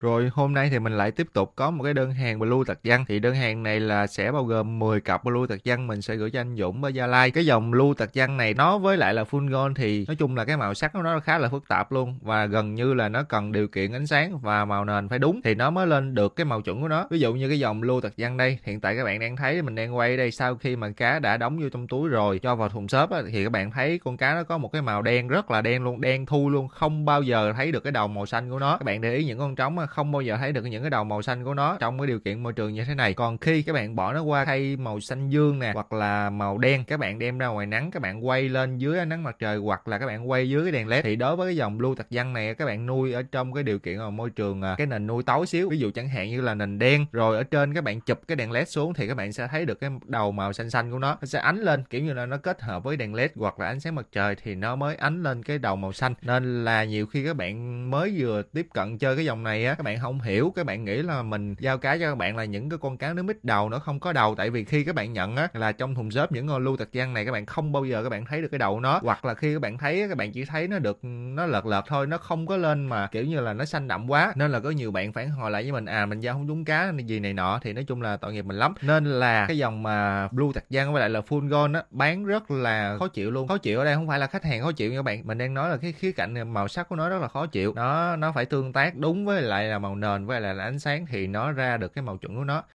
Rồi hôm nay thì mình lại tiếp tục có một cái đơn hàng blue tạc văn. Thì đơn hàng này là sẽ bao gồm 10 cặp blue tạc văn mình sẽ gửi cho anh Dũng ở Gia Lai. Cái dòng blue tạc văn này nó với lại là full gold thì nói chung là cái màu sắc của nó khá là phức tạp luôn và gần như là nó cần điều kiện ánh sáng và màu nền phải đúng thì nó mới lên được cái màu chuẩn của nó. Ví dụ như cái dòng blue tạc văn đây, hiện tại các bạn đang thấy mình đang quay đây sau khi mà cá đã đóng vô trong túi rồi cho vào thùng xốp á, thì các bạn thấy con cá nó có một cái màu đen rất là đen luôn, đen thu luôn, không bao giờ thấy được cái đầu màu xanh của nó. Các bạn để ý những con trống á, không bao giờ thấy được những cái đầu màu xanh của nó trong cái điều kiện môi trường như thế này còn khi các bạn bỏ nó qua thay màu xanh dương nè hoặc là màu đen các bạn đem ra ngoài nắng các bạn quay lên dưới ánh nắng mặt trời hoặc là các bạn quay dưới cái đèn led thì đối với cái dòng blue tạc văn này các bạn nuôi ở trong cái điều kiện môi trường à, cái nền nuôi tối xíu ví dụ chẳng hạn như là nền đen rồi ở trên các bạn chụp cái đèn led xuống thì các bạn sẽ thấy được cái đầu màu xanh xanh của nó nó sẽ ánh lên kiểu như là nó kết hợp với đèn led hoặc là ánh sáng mặt trời thì nó mới ánh lên cái đầu màu xanh nên là nhiều khi các bạn mới vừa tiếp cận chơi cái dòng này á các bạn không hiểu các bạn nghĩ là mình giao cá cho các bạn là những cái con cá nó mít đầu nó không có đầu tại vì khi các bạn nhận á là trong thùng xốp những con lưu tạc giang này các bạn không bao giờ các bạn thấy được cái đầu nó hoặc là khi các bạn thấy các bạn chỉ thấy nó được nó lợt lợt thôi nó không có lên mà kiểu như là nó xanh đậm quá nên là có nhiều bạn phản hồi lại với mình à mình giao không đúng cá gì này nọ thì nói chung là tội nghiệp mình lắm nên là cái dòng mà blue tạc giang với lại là full gold á bán rất là khó chịu luôn khó chịu ở đây không phải là khách hàng khó chịu nha các bạn mình đang nói là cái khía cạnh màu sắc của nó rất là khó chịu nó nó phải tương tác đúng với lại là màu nền với là, là ánh sáng thì nó ra được cái màu chuẩn của nó